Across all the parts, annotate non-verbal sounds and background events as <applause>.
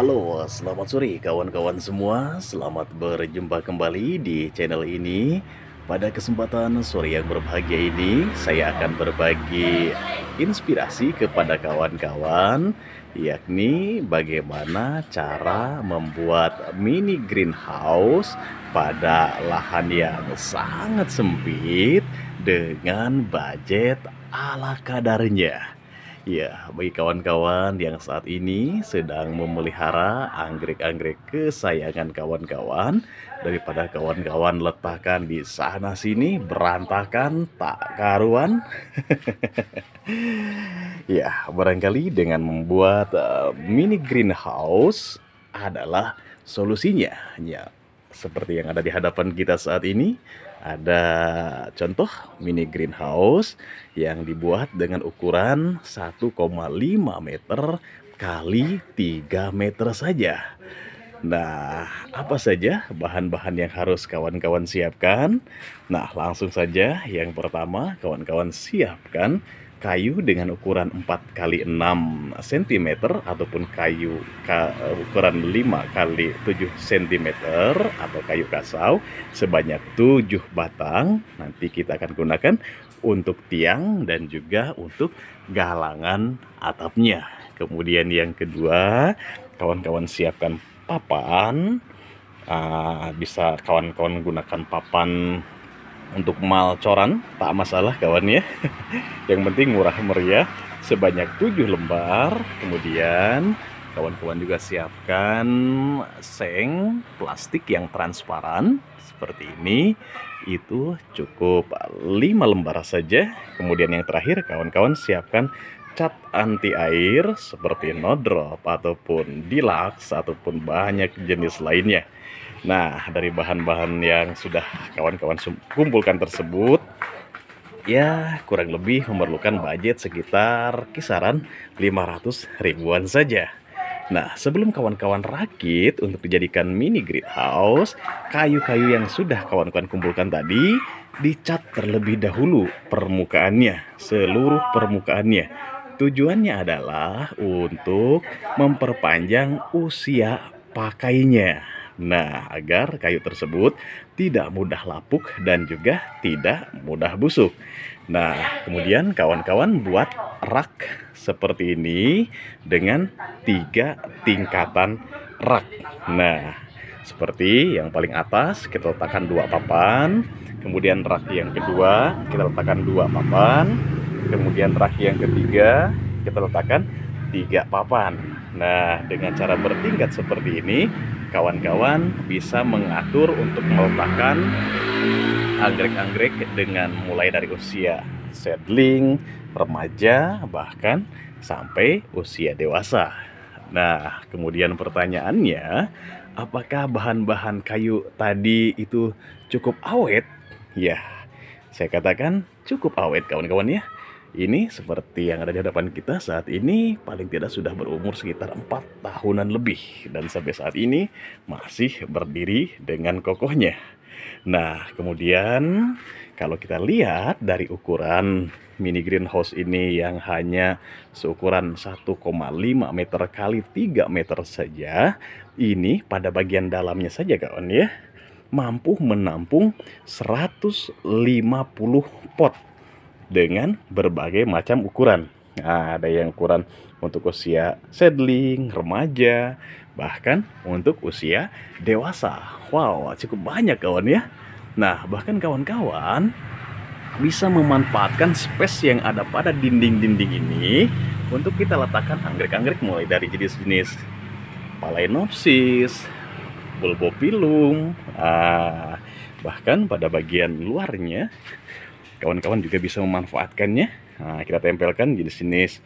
Halo, selamat sore kawan-kawan semua. Selamat berjumpa kembali di channel ini. Pada kesempatan sore yang berbahagia ini, saya akan berbagi inspirasi kepada kawan-kawan, yakni bagaimana cara membuat mini greenhouse pada lahan yang sangat sempit dengan budget ala kadarnya. Ya, bagi kawan-kawan yang saat ini sedang memelihara anggrek-anggrek kesayangan kawan-kawan, daripada kawan-kawan letakkan di sana sini berantakan tak karuan. <laughs> ya, barangkali dengan membuat uh, mini greenhouse adalah solusinya. Ya, seperti yang ada di hadapan kita saat ini ada contoh mini greenhouse yang dibuat dengan ukuran 1,5 meter kali 3 meter saja Nah, apa saja bahan-bahan yang harus kawan-kawan siapkan? Nah, langsung saja yang pertama kawan-kawan siapkan kayu dengan ukuran 4 x 6 cm ataupun kayu ukuran 5 x 7 cm atau kayu kasau sebanyak 7 batang. Nanti kita akan gunakan untuk tiang dan juga untuk galangan atapnya. Kemudian yang kedua, kawan-kawan siapkan papan uh, bisa kawan-kawan gunakan papan untuk mal coran tak masalah kawan ya <laughs> yang penting murah meriah sebanyak tujuh lembar kemudian kawan-kawan juga siapkan seng plastik yang transparan seperti ini itu cukup lima lembar saja kemudian yang terakhir kawan-kawan siapkan cat anti air seperti no drop ataupun deluxe ataupun banyak jenis lainnya. Nah, dari bahan-bahan yang sudah kawan-kawan kumpulkan tersebut, ya kurang lebih memerlukan budget sekitar kisaran 500 ribuan saja. Nah, sebelum kawan-kawan rakit untuk dijadikan mini greenhouse, kayu-kayu yang sudah kawan-kawan kumpulkan tadi dicat terlebih dahulu permukaannya, seluruh permukaannya Tujuannya adalah untuk memperpanjang usia pakainya. Nah, agar kayu tersebut tidak mudah lapuk dan juga tidak mudah busuk. Nah, kemudian kawan-kawan buat rak seperti ini dengan tiga tingkatan rak. Nah, seperti yang paling atas kita letakkan dua papan, kemudian rak yang kedua kita letakkan dua papan, kemudian terakhir yang ketiga kita letakkan tiga papan nah dengan cara bertingkat seperti ini kawan-kawan bisa mengatur untuk meletakkan anggrek-anggrek dengan mulai dari usia sedling, remaja, bahkan sampai usia dewasa. Nah, kemudian pertanyaannya, apakah bahan-bahan kayu tadi itu cukup awet? Ya, saya katakan cukup awet kawan-kawan ya ini seperti yang ada di hadapan kita saat ini paling tidak sudah berumur sekitar 4 tahunan lebih dan sampai saat ini masih berdiri dengan kokohnya. Nah, kemudian kalau kita lihat dari ukuran mini greenhouse ini yang hanya seukuran 1,5 meter kali 3 meter saja, ini pada bagian dalamnya saja kawan ya, mampu menampung 150 pot dengan berbagai macam ukuran. Nah, ada yang ukuran untuk usia sedling, remaja, bahkan untuk usia dewasa. Wow, cukup banyak kawan ya. Nah, bahkan kawan-kawan bisa memanfaatkan space yang ada pada dinding-dinding ini untuk kita letakkan anggrek-anggrek mulai dari jenis-jenis Phalaenopsis, Bulbopilum, ah, bahkan pada bagian luarnya kawan-kawan juga bisa memanfaatkannya nah, kita tempelkan jenis-jenis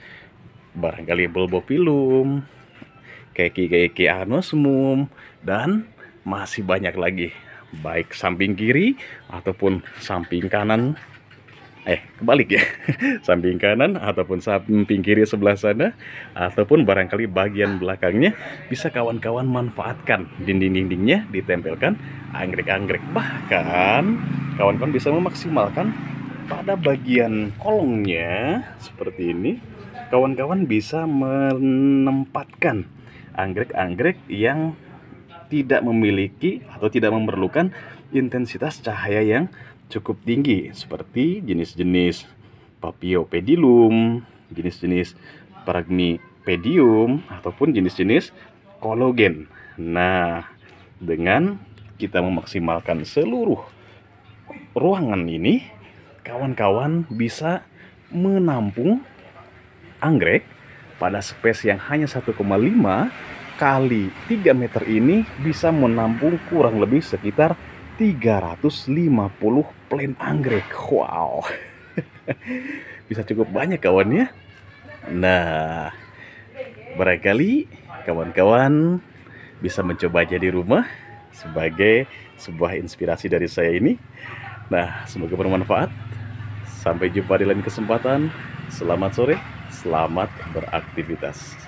barangkali bulbopilum keki-keki anosmum dan masih banyak lagi baik samping kiri ataupun samping kanan eh kebalik ya <laughs> samping kanan ataupun samping kiri sebelah sana ataupun barangkali bagian belakangnya bisa kawan-kawan manfaatkan dinding-dindingnya ditempelkan anggrek-anggrek bahkan kawan-kawan bisa memaksimalkan pada bagian kolongnya seperti ini kawan-kawan bisa menempatkan anggrek-anggrek yang tidak memiliki atau tidak memerlukan intensitas cahaya yang cukup tinggi seperti jenis-jenis papiopedilum, jenis-jenis pedium ataupun jenis-jenis kologen. Nah, dengan kita memaksimalkan seluruh ruangan ini kawan-kawan bisa menampung anggrek pada space yang hanya 1,5 kali 3 meter ini bisa menampung kurang lebih sekitar 350 plan anggrek. Wow. <laughs> bisa cukup banyak kawan ya. Nah, barangkali kawan-kawan bisa mencoba jadi rumah sebagai sebuah inspirasi dari saya ini. Nah, semoga bermanfaat. Sampai jumpa di lain kesempatan. Selamat sore, selamat beraktivitas.